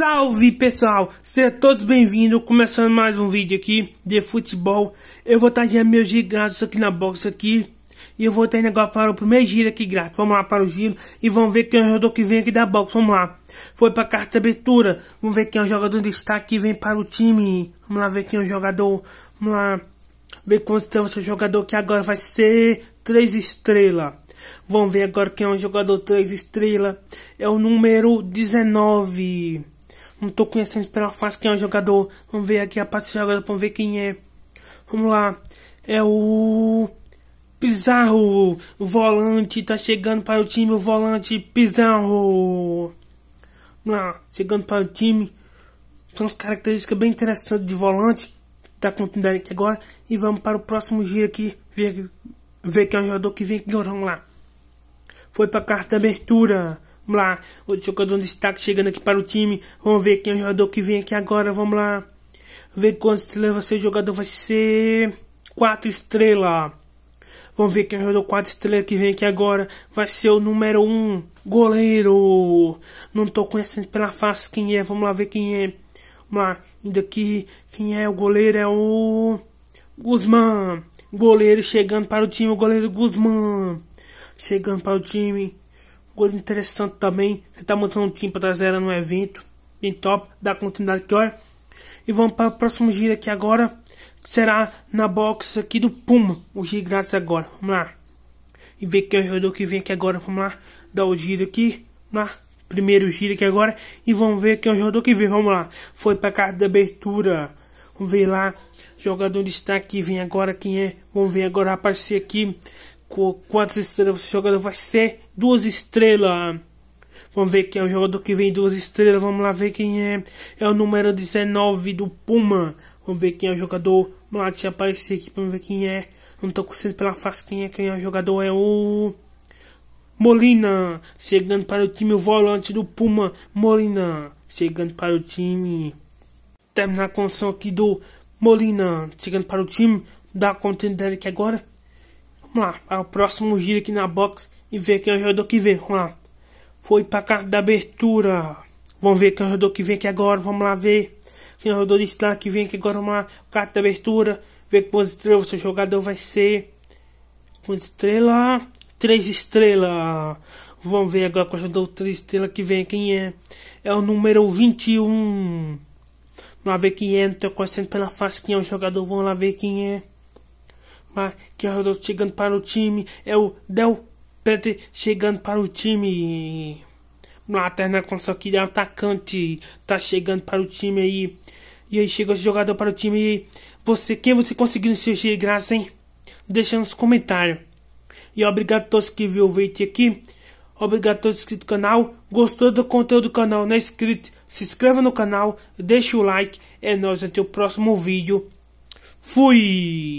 Salve pessoal, sejam todos bem-vindos, começando mais um vídeo aqui de futebol Eu vou estar já meus gigantes aqui na box aqui E eu vou estar indo agora para o primeiro giro aqui grátis Vamos lá para o giro e vamos ver quem é o jogador que vem aqui da box, vamos lá Foi para a carta abertura, vamos ver quem é o jogador de destaque que vem para o time Vamos lá ver quem é o jogador, vamos lá Ver quantos tem o seu jogador que agora vai ser 3 estrelas Vamos ver agora quem é o jogador 3 estrelas É o número 19 não tô conhecendo, espera faz quem é o jogador. Vamos ver aqui a parte de jogador, vamos ver quem é. Vamos lá. É o Pizarro. O volante tá chegando para o time, o volante Pizarro. Vamos lá, chegando para o time. São as características bem interessantes de volante. Tá continuidade aqui agora. E vamos para o próximo giro aqui. Ver, ver que é um jogador que vem aqui. Vamos lá. Foi para a carta abertura vamos lá. o jogador de destaque chegando aqui para o time. Vamos ver quem é o jogador que vem aqui agora. Vamos lá. Ver quantos estrelas vai ser o jogador. Vai ser 4 estrelas. Vamos ver quem é o jogador 4 estrelas que vem aqui agora. Vai ser o número 1. Um, goleiro. Não tô conhecendo pela face quem é. Vamos lá ver quem é. Vamos lá. Indo aqui. Quem é o goleiro? É o Guzmán. Goleiro chegando para o time. O goleiro Guzmán. Chegando para o time coisa interessante também. Você tá montando um time pra trazer ela no evento. Bem top, dá continuidade que olha. E vamos para o próximo giro aqui agora. Que será na box aqui do Puma. O giro grátis agora. Vamos lá. E ver quem é o jogador que vem aqui agora. Vamos lá. dar o giro aqui. Vamos lá. Primeiro giro aqui agora. E vamos ver quem é o jogador que vem. Vamos lá. Foi para a carta de abertura. Vamos ver lá. Jogador de destaque vem agora. Quem é? Vamos ver agora aparecer aqui quantas estrelas o jogador vai ser. Duas estrelas. Vamos ver quem é o jogador que vem duas estrelas. Vamos lá ver quem é. É o número 19 do Puma. Vamos ver quem é o jogador. Vamos lá, deixa eu aparecer aqui pra ver quem é. Não tô conseguindo pela face quem é. Quem é o jogador é o... Molina. Chegando para o time, o volante do Puma. Molina. Chegando para o time. Terminar a condição aqui do Molina. Chegando para o time. Dá a dele aqui agora. Vamos lá, para o próximo giro aqui na box e ver quem é o jogador que vem. Vamos lá. Foi para a carta da abertura. Vamos ver quem é o jogador que vem aqui agora. Vamos lá ver. Quem é o jogador de destaque que vem aqui agora. Vamos lá. Carta da abertura. Ver que o seu jogador vai ser. Com estrela. Três estrelas. Vamos ver agora com é o jogador três estrelas que vem. Quem é? É o número 21. Vamos lá ver quem é. Não tô conhecendo pela face quem é o jogador. Vamos lá ver quem é. Mas jogador é chegando para o time. É o Del Petri chegando para o time. uma com só que atacante. Tá chegando para o time aí. E aí chega o jogador para o time. E aí, você, quem você conseguiu no seu de graça, hein? Deixa nos comentários. E obrigado a todos que viu o vídeo aqui. Obrigado a todos inscritos no canal. Gostou do conteúdo do canal? Não é inscrito? Se inscreva no canal. Deixa o like. É nóis até o próximo vídeo. Fui!